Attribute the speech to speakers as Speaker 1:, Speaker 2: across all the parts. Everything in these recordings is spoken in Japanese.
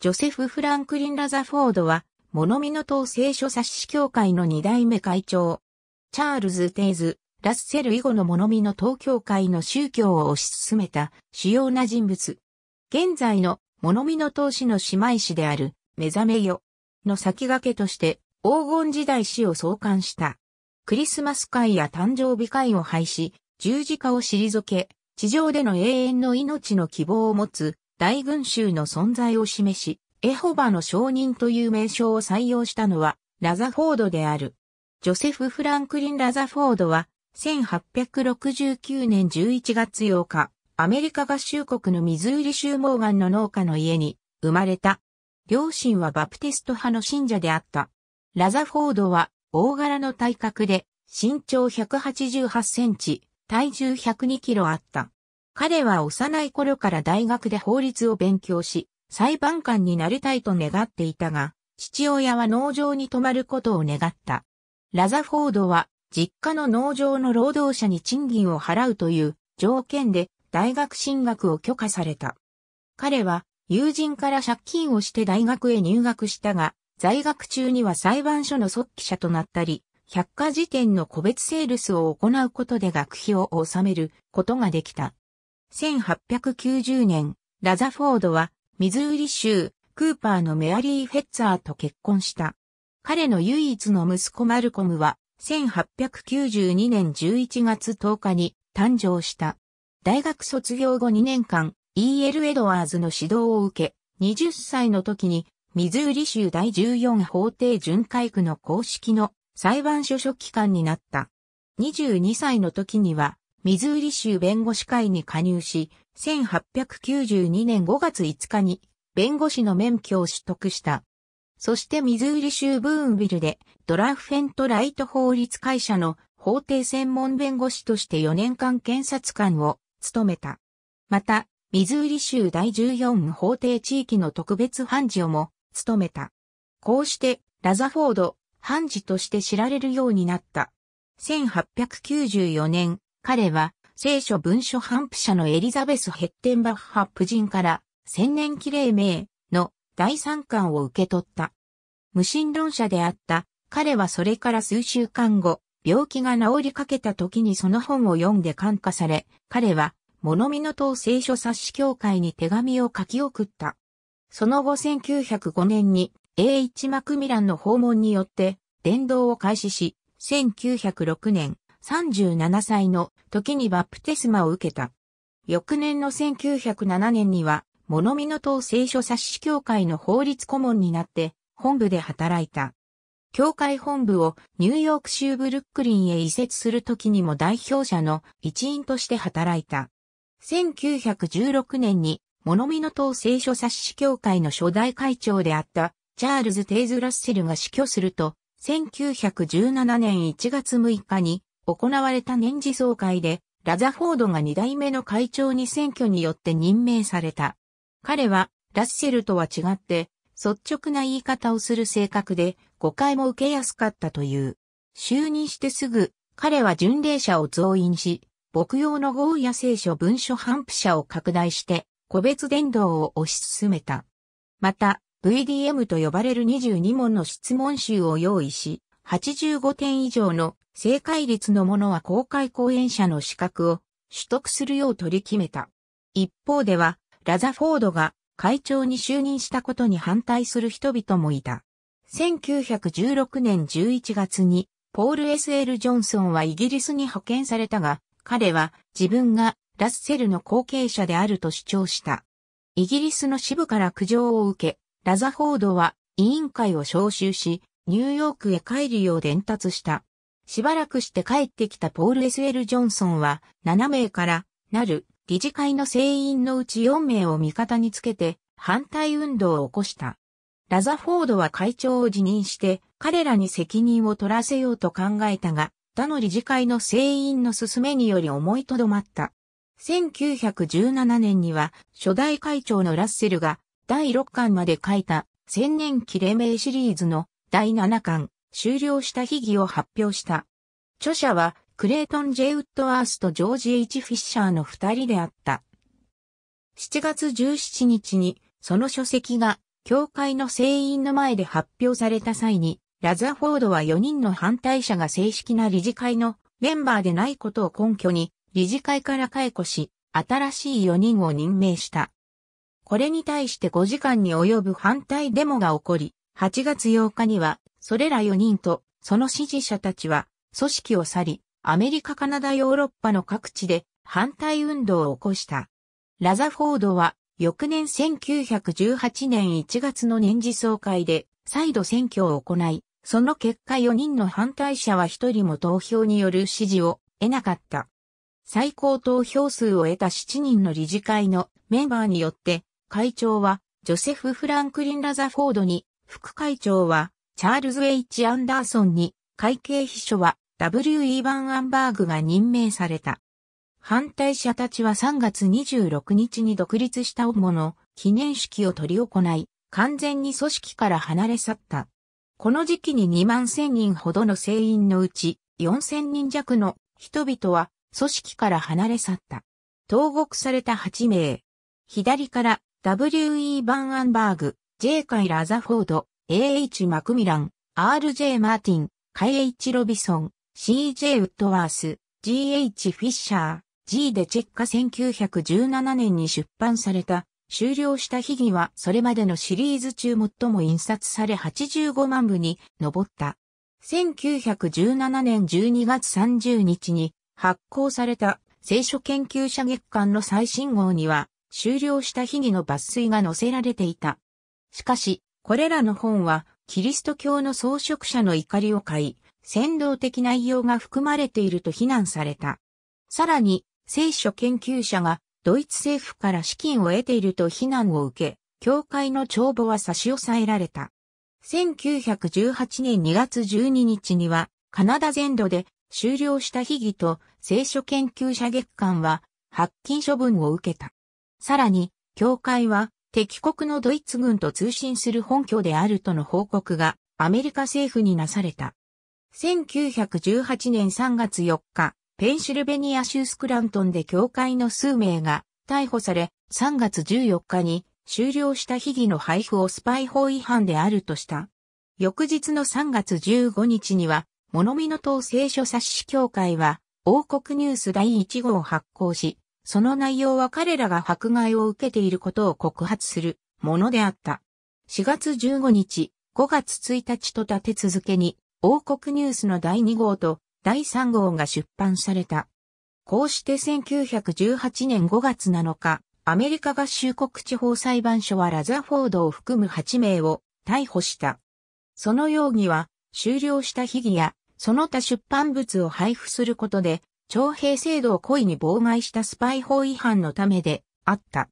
Speaker 1: ジョセフ・フランクリン・ラザフォードは、物見の党聖書冊子協会の二代目会長。チャールズ・テイズ、ラッセル以後の物見の党協会の宗教を推し進めた主要な人物。現在の物見の党氏の姉妹氏である、目覚めよ。の先駆けとして、黄金時代史を創刊した。クリスマス会や誕生日会を廃止、十字架を退け、地上での永遠の命の希望を持つ大群衆の存在を示し、エホバの証人という名称を採用したのは、ラザフォードである。ジョセフ・フランクリン・ラザフォードは、1869年11月8日、アメリカ合衆国のミズーリ州モーガンの農家の家に生まれた。両親はバプテスト派の信者であった。ラザフォードは大柄の体格で身長188センチ、体重102キロあった。彼は幼い頃から大学で法律を勉強し、裁判官になりたいと願っていたが、父親は農場に泊まることを願った。ラザフォードは、実家の農場の労働者に賃金を払うという条件で大学進学を許可された。彼は友人から借金をして大学へ入学したが、在学中には裁判所の即帰者となったり、百科事典の個別セールスを行うことで学費を納めることができた。1890年、ラザフォードは、ミズーリ州、クーパーのメアリー・フェッツァーと結婚した。彼の唯一の息子マルコムは、1892年11月10日に誕生した。大学卒業後2年間、E.L. エドワーズの指導を受け、20歳の時に、ミズーリ州第14法廷巡回区の公式の裁判所書記官になった。22歳の時には、ミズーリ州弁護士会に加入し、1892年5月5日に弁護士の免許を取得した。そしてミズーリ州ブーンビルでドラフェントライト法律会社の法廷専門弁護士として4年間検察官を務めた。また、ミズーリ州第14法廷地域の特別判事をも務めた。こうしてラザフォード判事として知られるようになった。1894年、彼は、聖書文書反布者のエリザベス・ヘッテンバッハ夫人から、千年記霊名の第三巻を受け取った。無神論者であった、彼はそれから数週間後、病気が治りかけた時にその本を読んで感化され、彼は、物見の党聖書冊子協会に手紙を書き送った。その後1905年に A1 マクミランの訪問によって、伝道を開始し、1906年、37歳の時にバプテスマを受けた。翌年の1907年には、物見の党聖書冊子協会の法律顧問になって、本部で働いた。協会本部をニューヨーク州ブルックリンへ移設する時にも代表者の一員として働いた。1916年に、物見の党聖書冊子協会の初代会長であった、チャールズ・テイズ・ラッセルが死去すると、1917年1月6日に、行われた年次総会で、ラザフォードが2代目の会長に選挙によって任命された。彼は、ラッセルとは違って、率直な言い方をする性格で、誤解も受けやすかったという。就任してすぐ、彼は巡礼者を増員し、牧羊の豪や聖書文書頒布者を拡大して、個別伝道を推し進めた。また、VDM と呼ばれる22問の質問集を用意し、85点以上の正解率のものは公開講演者の資格を取得するよう取り決めた。一方では、ラザフォードが会長に就任したことに反対する人々もいた。1916年11月に、ポール・ S.L. ジョンソンはイギリスに派遣されたが、彼は自分がラッセルの後継者であると主張した。イギリスの支部から苦情を受け、ラザフォードは委員会を招集し、ニューヨークへ帰るよう伝達した。しばらくして帰ってきたポール・ S.L. ジョンソンは7名からなる理事会の成員のうち4名を味方につけて反対運動を起こした。ラザフォードは会長を辞任して彼らに責任を取らせようと考えたが、他の理事会の成員の勧めにより思いとどまった。1917年には初代会長のラッセルが第6巻まで書いた千年切れ名シリーズの第7巻、終了した秘技を発表した。著者は、クレイトン・ジェイ・ウッドアースとジョージ・ H・ フィッシャーの二人であった。7月17日に、その書籍が、教会の聖員の前で発表された際に、ラザフォードは4人の反対者が正式な理事会のメンバーでないことを根拠に、理事会から解雇し、新しい4人を任命した。これに対して5時間に及ぶ反対デモが起こり、8月8日には、それら4人と、その支持者たちは、組織を去り、アメリカ、カナダ、ヨーロッパの各地で反対運動を起こした。ラザフォードは、翌年1918年1月の年次総会で、再度選挙を行い、その結果4人の反対者は1人も投票による支持を得なかった。最高投票数を得た7人の理事会のメンバーによって、会長はジョセフ・フランクリン・ラザフォードに副会長は、チャールズ・ H・ アンダーソンに、会計秘書は、W.E. バン・アンバーグが任命された。反対者たちは3月26日に独立した主の記念式を取り行い、完全に組織から離れ去った。この時期に2万1000人ほどの成員のうち4000人弱の人々は組織から離れ去った。投獄された8名。左から W.E. バン・アンバーグ、J. カイ・ラザフォード、A.H. マクミラン、R.J. マーティン、カイ・エイチ・ロビソン、C.J. ウッドワース、G.H. フィッシャー、G でチェッカ1917年に出版された、終了した秘技はそれまでのシリーズ中最も印刷され85万部に上った。1917年12月30日に発行された聖書研究者月間の最新号には終了した秘技の抜粋が載せられていた。しかし、これらの本は、キリスト教の装飾者の怒りを買い、先導的内容が含まれていると非難された。さらに、聖書研究者がドイツ政府から資金を得ていると非難を受け、教会の帳簿は差し押さえられた。1918年2月12日には、カナダ全土で終了した秘儀と聖書研究者月間は、発禁処分を受けた。さらに、教会は敵国のドイツ軍と通信する本拠であるとの報告がアメリカ政府になされた。1918年3月4日、ペンシルベニア州スクラントンで教会の数名が逮捕され、3月14日に終了した秘儀の配布をスパイ法違反であるとした。翌日の3月15日には、モノミノ島聖書冊子協会は、王国ニュース第1号を発行し、その内容は彼らが迫害を受けていることを告発するものであった。4月15日、5月1日と立て続けに、王国ニュースの第2号と第3号が出版された。こうして1918年5月7日、アメリカ合衆国地方裁判所はラザフォードを含む8名を逮捕した。その容疑は、終了した秘儀や、その他出版物を配布することで、徴兵制度を故意に妨害したスパイ法違反のためであった。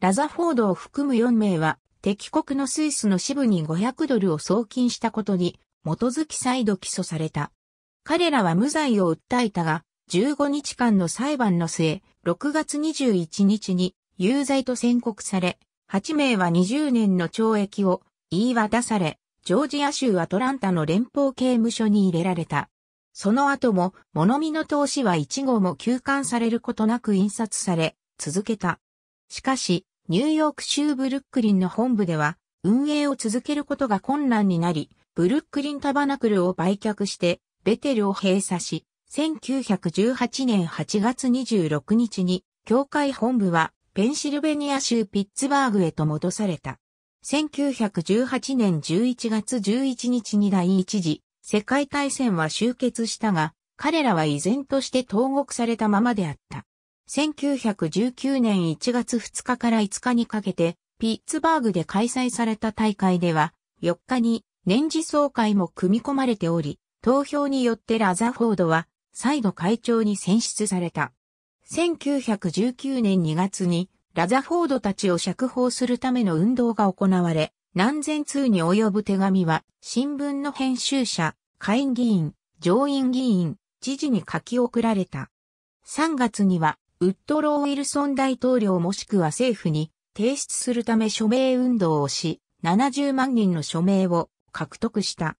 Speaker 1: ラザフォードを含む4名は、敵国のスイスの支部に500ドルを送金したことに、基づき再度起訴された。彼らは無罪を訴えたが、15日間の裁判の末、6月21日に有罪と宣告され、8名は20年の懲役を言い渡され、ジョージア州アトランタの連邦刑務所に入れられた。その後も、物見の投資は1号も休刊されることなく印刷され、続けた。しかし、ニューヨーク州ブルックリンの本部では、運営を続けることが困難になり、ブルックリンタバナクルを売却して、ベテルを閉鎖し、1918年8月26日に、教会本部は、ペンシルベニア州ピッツバーグへと戻された。1918年11月11日に第一次世界大戦は終結したが、彼らは依然として投獄されたままであった。1919年1月2日から5日にかけて、ピッツバーグで開催された大会では、4日に年次総会も組み込まれており、投票によってラザフォードは再度会長に選出された。1919年2月にラザフォードたちを釈放するための運動が行われ、何千通に及ぶ手紙は、新聞の編集者、下院議員、上院議員、知事に書き送られた。3月には、ウッドロー・ウィルソン大統領もしくは政府に提出するため署名運動をし、70万人の署名を獲得した。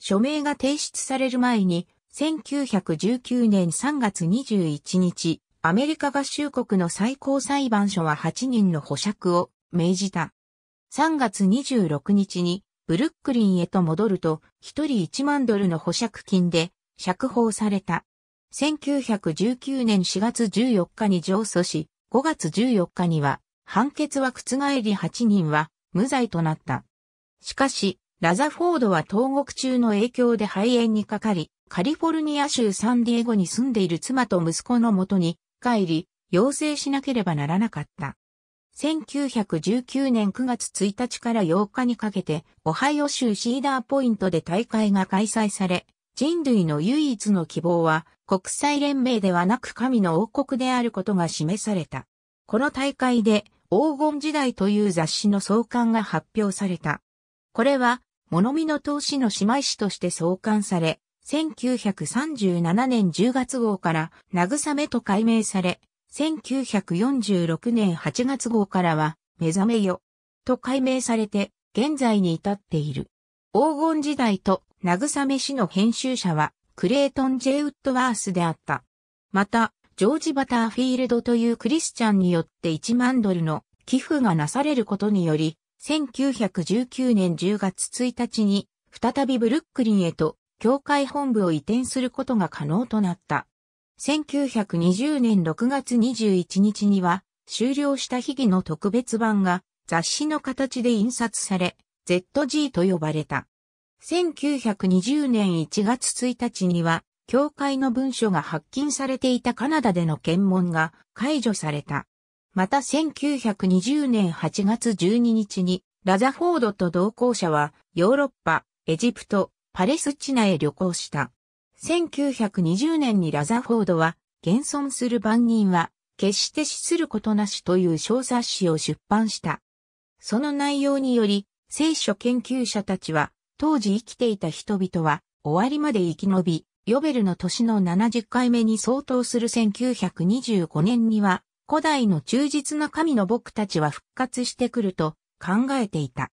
Speaker 1: 署名が提出される前に、1919年3月21日、アメリカ合衆国の最高裁判所は8人の保釈を命じた。3月26日にブルックリンへと戻ると、一人1万ドルの保釈金で釈放された。1919年4月14日に上訴し、5月14日には判決は覆り8人は無罪となった。しかし、ラザフォードは投獄中の影響で肺炎にかかり、カリフォルニア州サンディエゴに住んでいる妻と息子のもとに帰り、要請しなければならなかった。1919年9月1日から8日にかけて、オハイオ州シーダーポイントで大会が開催され、人類の唯一の希望は、国際連盟ではなく神の王国であることが示された。この大会で、黄金時代という雑誌の創刊が発表された。これは、物見の投資の姉妹誌として創刊され、1937年10月号から、慰めと改名され、1946年8月号からは、目覚めよ、と改名されて、現在に至っている。黄金時代と、慰め氏の編集者は、クレートン・ジェウッドワースであった。また、ジョージ・バターフィールドというクリスチャンによって1万ドルの寄付がなされることにより、1919年10月1日に、再びブルックリンへと、教会本部を移転することが可能となった。1920年6月21日には、終了した秘技の特別版が雑誌の形で印刷され、ZG と呼ばれた。1920年1月1日には、教会の文書が発禁されていたカナダでの検問が解除された。また1920年8月12日に、ラザフォードと同行者は、ヨーロッパ、エジプト、パレスチナへ旅行した。1920年にラザフォードは、現存する番人は、決して死することなしという小冊子を出版した。その内容により、聖書研究者たちは、当時生きていた人々は、終わりまで生き延び、ヨベルの年の70回目に相当する1925年には、古代の忠実な神の僕たちは復活してくると考えていた。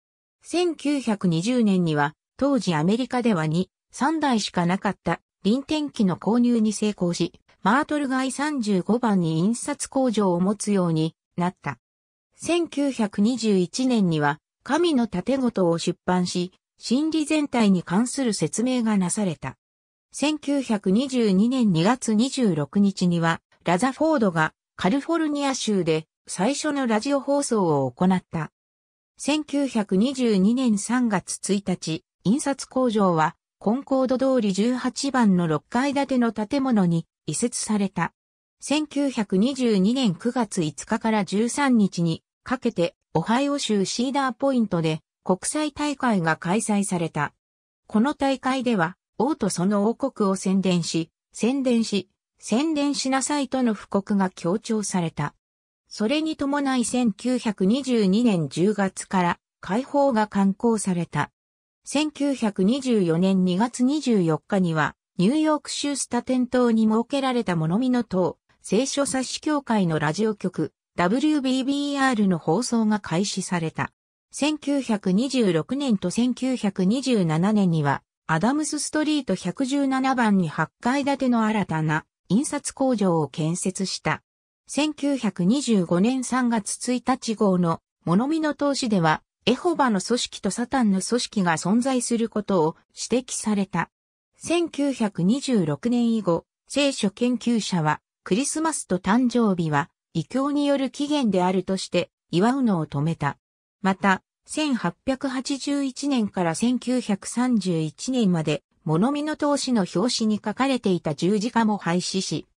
Speaker 1: 1920年には、当時アメリカでは2、3代しかなかった臨転機の購入に成功し、マートル街35番に印刷工場を持つようになった。1921年には、神の盾事を出版し、心理全体に関する説明がなされた。1922年2月26日には、ラザフォードがカルフォルニア州で最初のラジオ放送を行った。1922年3月1日、印刷工場はコンコード通り18番の6階建ての建物に移設された。1922年9月5日から13日にかけてオハイオ州シーダーポイントで国際大会が開催された。この大会では王とその王国を宣伝し、宣伝し、宣伝しなさいとの布告が強調された。それに伴い1922年10月から解放が刊行された。1924年2月24日には、ニューヨーク州スタテン島に設けられた物見の塔、聖書冊子協会のラジオ局、WBBR の放送が開始された。1926年と1927年には、アダムスストリート117番に8階建ての新たな印刷工場を建設した。1925年3月1日号の物見の投資では、エホバの組織とサタンの組織が存在することを指摘された。1926年以後、聖書研究者は、クリスマスと誕生日は、異教による起源であるとして、祝うのを止めた。また、1881年から1931年まで、物見の投資の表紙に書かれていた十字架も廃止し、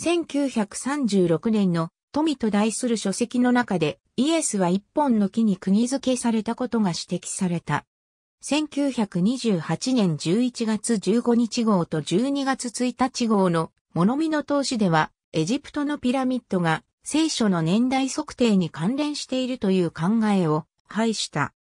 Speaker 1: 1936年の富と題する書籍の中でイエスは一本の木に釘付けされたことが指摘された。1928年11月15日号と12月1日号の物見の投資では、エジプトのピラミッドが聖書の年代測定に関連しているという考えを排した。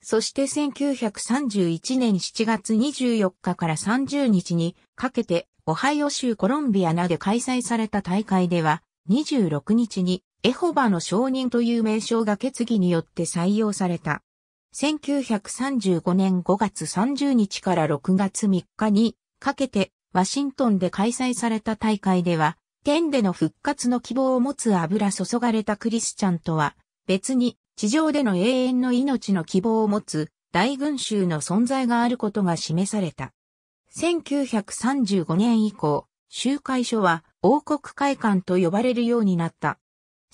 Speaker 1: そして1931年7月24日から30日にかけてオハイオ州コロンビアなで開催された大会では26日にエホバの証人という名称が決議によって採用された。1935年5月30日から6月3日にかけてワシントンで開催された大会では、天での復活の希望を持つ油注がれたクリスチャンとは別に地上での永遠の命の希望を持つ大群衆の存在があることが示された。1935年以降、集会所は王国会館と呼ばれるようになった。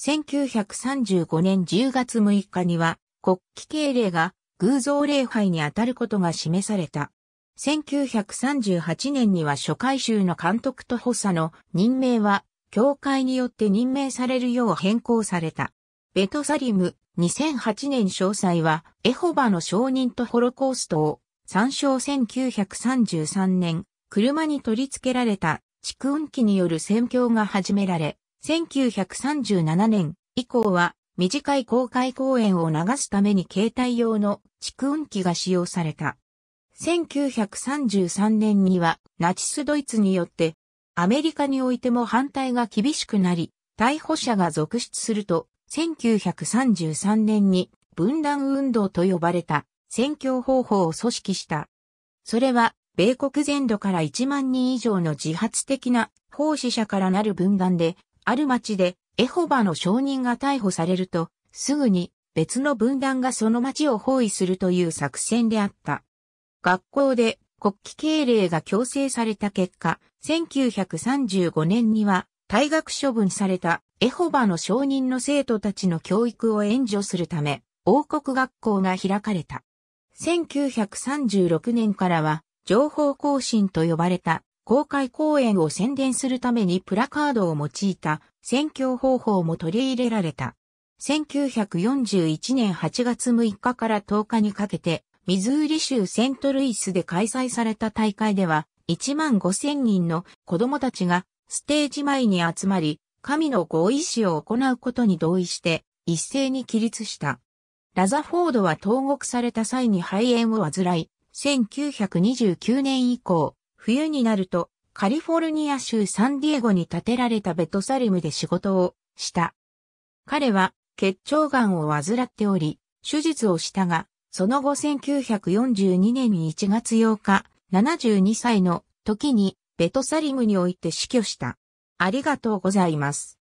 Speaker 1: 1935年10月6日には国旗敬礼が偶像礼拝にあたることが示された。1938年には初回衆の監督と補佐の任命は、教会によって任命されるよう変更された。ベトサリム2008年詳細は、エホバの証人とホロコーストを、参照1933年、車に取り付けられた蓄音機による宣教が始められ、1937年以降は短い公開公演を流すために携帯用の蓄音機が使用された。1933年にはナチスドイツによってアメリカにおいても反対が厳しくなり、逮捕者が続出すると、1933年に分断運動と呼ばれた選挙方法を組織した。それは米国全土から1万人以上の自発的な奉仕者からなる分断で、ある町でエホバの証人が逮捕されると、すぐに別の分断がその町を包囲するという作戦であった。学校で国旗敬礼が強制された結果、1935年には退学処分されたエホバの証人の生徒たちの教育を援助するため、王国学校が開かれた。1936年からは情報更新と呼ばれた公開講演を宣伝するためにプラカードを用いた選挙方法も取り入れられた。1941年8月6日から10日にかけて、ミズーリ州セントルイスで開催された大会では、1万5千人の子供たちがステージ前に集まり、神の合意志を行うことに同意して、一斉に起立した。ラザフォードは投獄された際に肺炎を患い、1929年以降、冬になるとカリフォルニア州サンディエゴに建てられたベトサリムで仕事をした。彼は血腸がんを患っており、手術をしたが、その後1942年1月8日、72歳の時にベトサリムにおいて死去した。ありがとうございます。